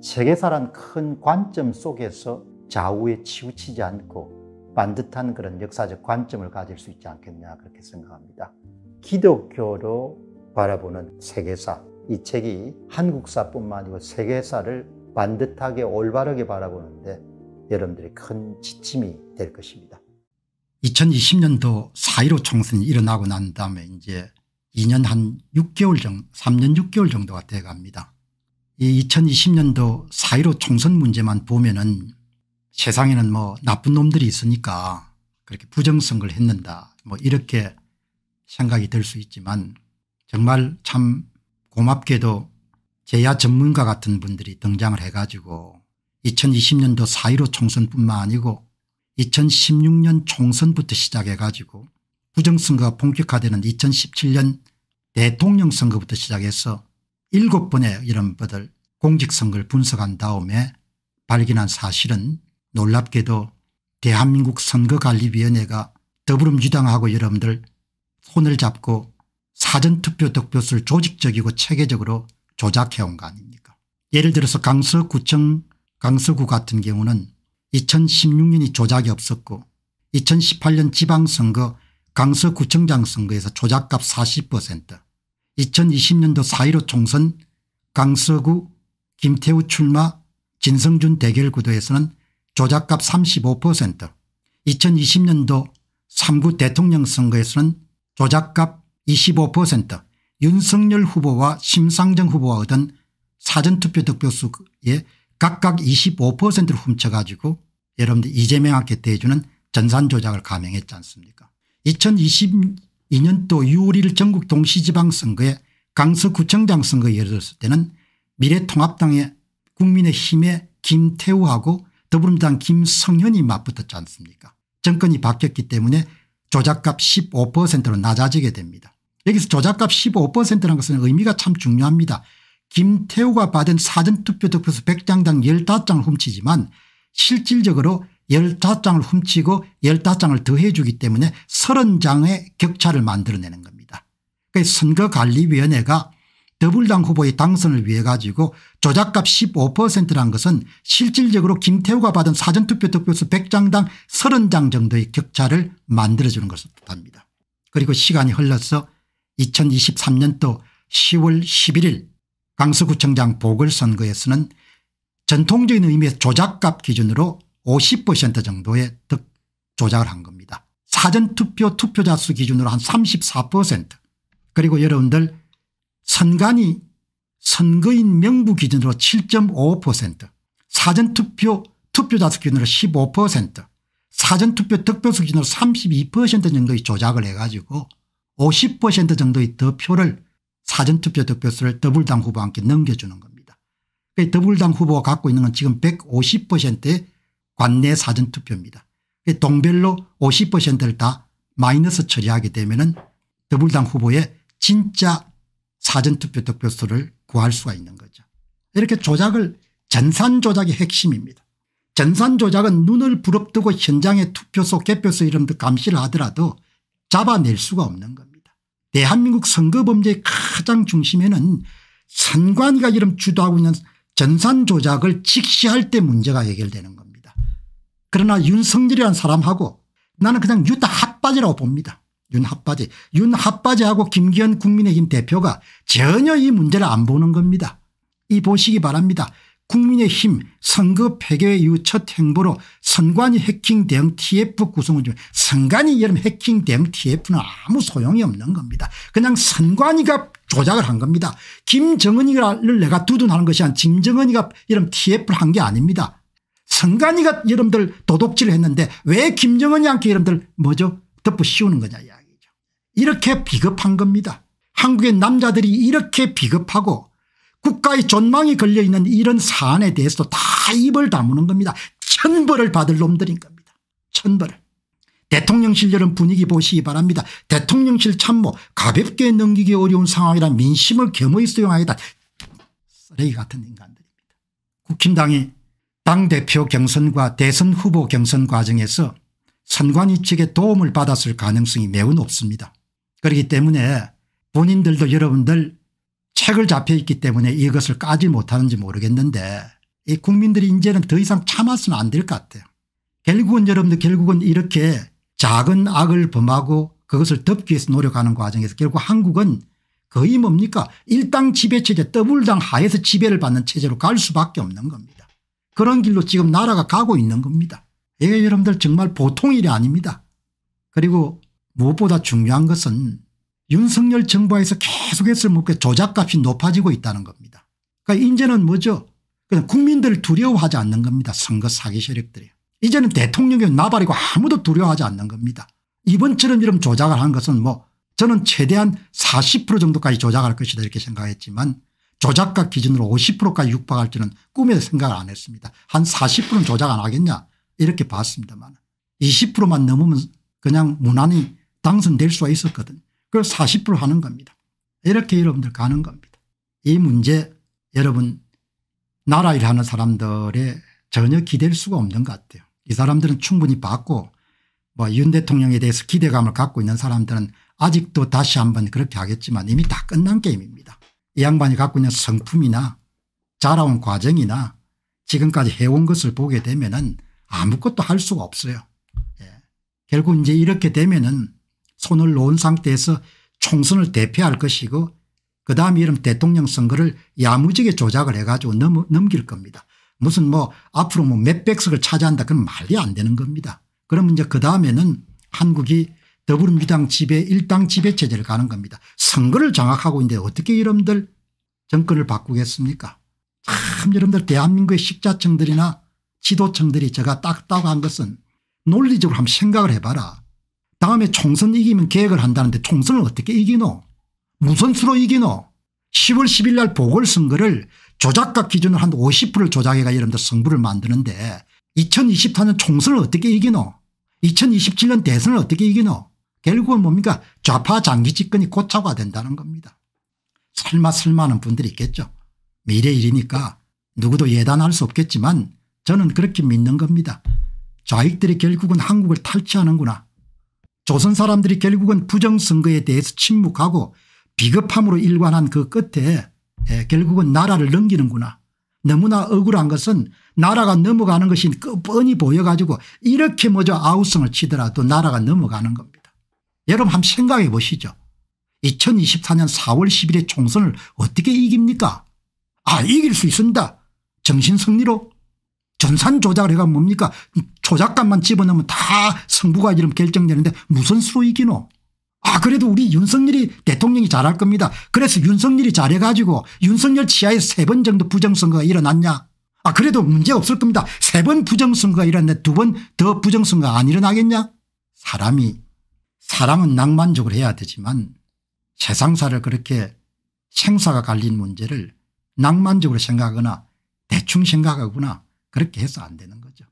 세계사란 큰 관점 속에서 좌우에 치우치지 않고 반듯한 그런 역사적 관점을 가질 수 있지 않겠냐 그렇게 생각합니다. 기독교로 바라보는 세계사 이 책이 한국사뿐만 아니고 세계사를 반듯하게 올바르게 바라보는데 여러분들이 큰 지침이 될 것입니다. 2020년도 4.15 총선이 일어나고 난 다음에 이제 2년 한 6개월 정도 3년 6개월 정도가 돼갑니다. 이 2020년도 4.15 총선 문제만 보면은 세상에는 뭐 나쁜 놈들이 있으니까 그렇게 부정선거를 했는다 뭐 이렇게 생각이 들 수 있지만 정말 참 고맙게도 제야 전문가 같은 분들이 등장을 해가지고 2020년도 4.15 총선뿐만 아니고 2016년 총선부터 시작해가지고 부정선거가 본격화되는 2017년 대통령 선거부터 시작해서 7곱 번의 이런 것들 공직선거를 분석한 다음에 발견한 사실은 놀랍게도 대한민국 선거관리위원회가 더불어민주당하고 여러분들 손을 잡고 사전투표 득표수를 조직적이고 체계적으로 조작해온 거 아닙니까 예를 들어서 강서구청 강서구 같은 경우는 2016년이 조작이 없었고 2018년 지방선거 강서구청장 선거에서 조작값 40% 2020년도 4.15 총선 강서구 김태우 출마 진성준 대결 구도에서는 조작값 35% 2020년도 3구 대통령 선거에서는 조작값 25% 윤석열 후보와 심상정 후보가 얻은 사전투표 득표수에 각각 25%를 훔쳐가지고 여러분들 이재명한테 대해주는 전산조작을 감행했지 않습니까 2022년도 6월 1일 전국 동시지방선거에 강서구청장 선거에 예를 들었을 때는 미래통합당의 국민의힘의 김태우하고 더불어민주당 김성현이 맞붙었지 않습니까 정권이 바뀌었기 때문에 조작값 15%로 낮아지게 됩니다. 여기서 조작값 15%라는 것은 의미가 참 중요합니다. 김태우가 받은 사전투표 득표수 100장당 15장을 훔치지만 실질적으로 15장을 훔치고 15장을 더해 주기 때문에 30장의 격차를 만들어내는 겁니다. 그러니까 선거관리위원회가 더불당 후보의 당선을 위해 가지고 조작값 1 5라는 것은 실질적으로 김태우가 받은 사전투표 득표수 100장당 30장 정도의 격차를 만들어주는 것을 뜻합니다. 그리고 시간이 흘러서 2023년도 10월 11일 강서구청장 보궐선거에서는 전통적인 의미의 조작값 기준으로 50% 정도의 득 조작을 한 겁니다. 사전투표 투표자 수 기준으로 한 34% 그리고 여러분들 선관위 선거인 명부 기준으로 7.5% 사전투표 투표자수 기준으로 15% 사전투표 득표수 기준으로 32% 정도의 조작을 해가지고 50% 정도의 득표를 사전투표 득표수를 더블당 후보와 함께 넘겨주는 겁니다. 그 더블당 후보가 갖고 있는 건 지금 150%의 관내 사전투표입니다. 그 동별로 50%를 다 마이너스 처리하게 되면 은 더블당 후보의 진짜 사전투표 득표수를 구할 수가 있는 거죠. 이렇게 조작을 전산조작의 핵심입니다. 전산조작은 눈을 부릅뜨고 현장의 투표소 개표소 이름도 감시를 하더라도 잡아낼 수가 없는 겁니다. 대한민국 선거범죄의 가장 중심에는 선관위가 이름 주도하고 있는 전산조작을 직시할 때 문제가 해결되는 겁니다. 그러나 윤석열이라는 사람하고 나는 그냥 유타 핫바지라고 봅니다. 윤합바지 윤합바지하고 김기현 국민의힘 대표가 전혀 이 문제를 안 보는 겁니다. 이 보시기 바랍니다. 국민의힘 선거 폐교 이후 첫 행보로 선관위 해킹 대응 TF 구성을 중 선관위 여름 해킹 대응 TF는 아무 소용이 없는 겁니다. 그냥 선관위가 조작을 한 겁니다. 김정은이를 내가 두둔하는 것이 아니라 김정은이가 이런 TF를 한 게 아닙니다. 선관위가 여러분들 도둑질을 했는데 왜 김정은이 함께 여러분들 뭐죠? 덮어 씌우는 거냐 야. 이렇게 비겁한 겁니다. 한국의 남자들이 이렇게 비겁하고 국가의 존망이 걸려있는 이런 사안에 대해서도 다 입을 다무는 겁니다. 천벌을 받을 놈들인 겁니다. 천벌을. 대통령실 여러분 분위기 보시기 바랍니다. 대통령실 참모 가볍게 넘기기 어려운 상황이라 민심을 겸허히 수용하겠다. 쓰레기 같은 인간들입니다. 국힘당의 당대표 경선과 대선 후보 경선 과정에서 선관위 측의 도움을 받았을 가능성이 매우 높습니다. 그렇기 때문에 본인들도 여러분들 책을 잡혀있기 때문에 이것을 까지 못하는지 모르겠는데 이 국민들이 이제는 더 이상 참아서는 안 될 것 같아요. 결국은 여러분들 결국은 이렇게 작은 악을 범하고 그것을 덮기 위해서 노력하는 과정에서 결국 한국은 거의 뭡니까 일당 지배체제 더블당 하에서 지배를 받는 체제로 갈 수밖에 없는 겁니다. 그런 길로 지금 나라가 가고 있는 겁니다. 이게 여러분들 정말 보통 일이 아닙니다. 그리고 무엇보다 중요한 것은 윤석열 정부에서 계속해서 뭐 조작값이 높아지고 있다는 겁니다. 그러니까 이제는 뭐죠 그냥 국민들을 두려워하지 않는 겁니다. 선거 사기 세력들이. 이제는 대통령이 나발이고 아무도 두려워하지 않는 겁니다. 이번처럼 이런 조작을 한 것은 뭐 저는 최대한 40% 정도까지 조작할 것이다 이렇게 생각했지만 조작과 기준으로 50%까지 육박할 지는 꿈에도 생각을 안 했습니다. 한 40%는 조작 안 하겠냐 이렇게 봤습니다만 20%만 넘으면 그냥 무난히 당선될 수가 있었거든 그걸 40% 하는 겁니다. 이렇게 여러분들 가는 겁니다. 이 문제 여러분 나라 일하는 사람들의 전혀 기댈 수가 없는 것 같아요. 이 사람들은 충분히 봤고 뭐 윤 대통령에 대해서 기대감을 갖고 있는 사람들은 아직도 다시 한번 그렇게 하겠지만 이미 다 끝난 게임입니다. 이 양반이 갖고 있는 성품이나 자라온 과정이나 지금까지 해온 것을 보게 되면 은 아무것도 할 수가 없어요. 예. 결국 이제 이렇게 되면 은 손을 놓은 상태에서 총선을 대표할 것이고 그다음 에 이름 대통령 선거를 야무지게 조작을 해가지고 넘, 넘길 겁니다. 무슨 뭐 앞으로 뭐 몇백석을 차지한다 그건 말이 안 되는 겁니다. 그러면 이제 그다음에는 한국이 더불어민주당 지배 일당 지배 체제를 가는 겁니다. 선거를 장악하고 있는데 어떻게 여러분들 정권을 바꾸겠습니까 참 여러분들 대한민국의 식자층들이나 지도층들이 제가 딱딱한 것은 논리적으로 한번 생각을 해봐라. 다음에 총선 이기면 계획을 한다는데 총선을 어떻게 이기노 무슨 수로 이기노 10월 10일 날 보궐선거를 조작각기준으로한 50%를 조작해가 여러분들 성부를 만드는데 2024년 총선을 어떻게 이기노 2027년 대선을 어떻게 이기노 결국은 뭡니까 좌파 장기 집권이 고착화 된다는 겁니다. 설마 설마하는 분들이 있겠죠. 미래 일이니까 누구도 예단할 수 없겠지만 저는 그렇게 믿는 겁니다. 좌익들이 결국은 한국을 탈취하는구나. 조선 사람들이 결국은 부정선거에 대해서 침묵하고 비겁함으로 일관한 그 끝에 예, 결국은 나라를 넘기는구나. 너무나 억울한 것은 나라가 넘어가는 것이 뻔히 보여가지고 이렇게 먼저 아우성을 치더라도 나라가 넘어가는 겁니다. 여러분 한번 생각해 보시죠. 2024년 4월 10일에 총선을 어떻게 이깁니까? 아 이길 수 있습니다. 정신승리로 전산 조작을 해가 뭡니까 조작값만 집어넣으면 다승부가 이름 결정되는데 무슨 수로 이기노 아 그래도 우리 윤석열이 대통령이 잘할 겁니다. 그래서 윤석열이 잘해가지고 윤석열 치하에 세 번 정도 부정선거가 일어났냐 아 그래도 문제 없을 겁니다. 세 번 부정선거가 일어났는데 두 번 더 부정선거가 안 일어나겠냐 사람이 사람은 낭만적으로 해야 되지만 세상사를 그렇게 생사가 갈린 문제를 낭만적으로 생각하거나 대충 생각하거나 그렇게 해서 안 되는 거죠.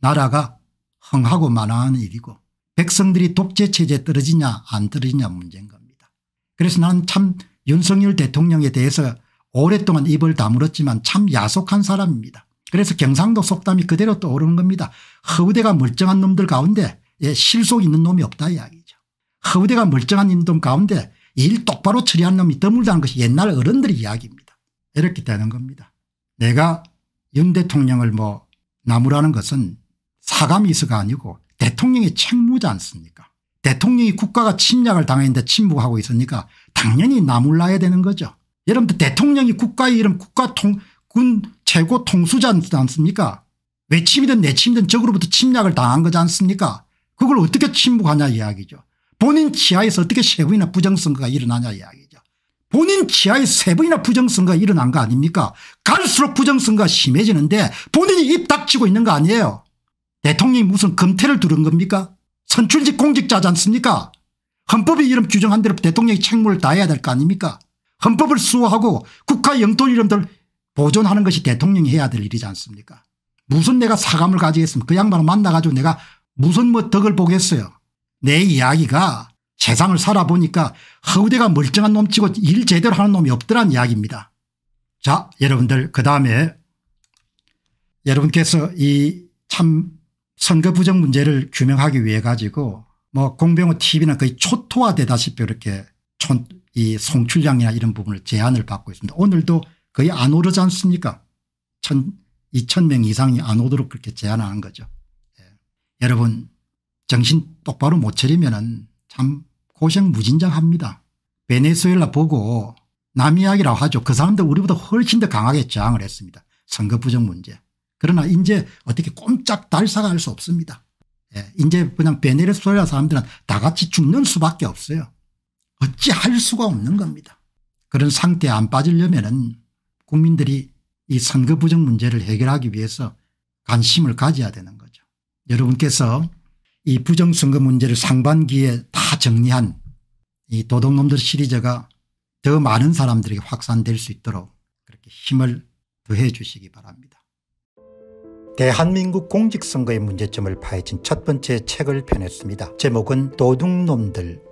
나라가 흥하고 만화하는 일이고 백성들이 독재체제에 떨어지냐 안 떨어지냐 문제인 겁니다. 그래서 나는 참 윤석열 대통령에 대해서 오랫동안 입을 다물었지만 참 야속한 사람입니다. 그래서 경상도 속담이 그대로 떠오르는 겁니다. 허우대가 멀쩡한 놈들 가운데 예, 실속 있는 놈이 없다 이야기죠. 허우대가 멀쩡한 놈 가운데 일 똑바로 처리한 놈이 드물다는 것이 옛날 어른들의 이야기입니다. 이렇게 되는 겁니다. 내가 윤 대통령을 뭐 나무라는 것은 사감이 있어가 아니고 대통령의 책무지 않습니까 대통령이 국가가 침략을 당했는데 침묵하고 있으니까 당연히 나물라야 되는 거죠. 여러분들 대통령이 국가의 이름 국가 군 최고 통수지 않습니까 외침이든 내침이든 적으로부터 침략을 당한 거지 않습니까 그걸 어떻게 침묵하냐 이야기죠. 본인 치하에서 어떻게 세부이나 부정선거가 일어나냐 이야기 본인 지하에 세 번이나 부정선거가 일어난 거 아닙니까 갈수록 부정선거가 심해지는데 본인이 입 닥치고 있는 거 아니에요 대통령이 무슨 검태를 두른 겁니까 선출직 공직자지 않습니까 헌법이 이름 규정한 대로 대통령이 책무를 다해야 될 거 아닙니까 헌법을 수호하고 국가 영토 이름들 보존하는 것이 대통령이 해야 될 일이지 않습니까 무슨 내가 사감을 가지겠습니까 그 양반을 만나가지고 내가 무슨 뭐 덕을 보겠어요 내 이야기가 세상을 살아보니까 허우대가 멀쩡한 놈치고 일 제대로 하는 놈이 없더란 이야기입니다. 자 여러분들 그 다음에 여러분께서 이 참 선거 부정 문제를 규명하기 위해 가지고 뭐 공병호 tv는 거의 초토화되다시피 이렇게 이 송출량이나 이런 부분을 제한을 받고 있습니다. 오늘도 거의 안 오르지 않습니까? 천, 2천 명 이상이 안 오도록 그렇게 제한하는 거죠. 예. 여러분 정신 똑바로 못 차리면 참 고생 무진장합니다. 베네수엘라 보고 남이야기라고 하죠. 그 사람들 우리보다 훨씬 더 강하게 저항을 했습니다. 선거 부정 문제. 그러나 이제 어떻게 꼼짝 달사할수 없습니다. 예, 이제 그냥 베네수엘라 사람들은 다 같이 죽는 수밖에 없어요. 어찌할 수가 없는 겁니다. 그런 상태에 안 빠지려면 국민들이 이 선거 부정 문제를 해결하기 위해서 관심을 가져야 되는 거죠. 여러분께서 이 부정선거 문제를 상반기에 다 정리한 이 도둑놈들 시리즈가 더 많은 사람들에게 확산될 수 있도록 그렇게 힘을 더해 주시기 바랍니다. 대한민국 공직선거의 문제점을 파헤친 첫 번째 책을 펴냈습니다. 제목은 도둑놈들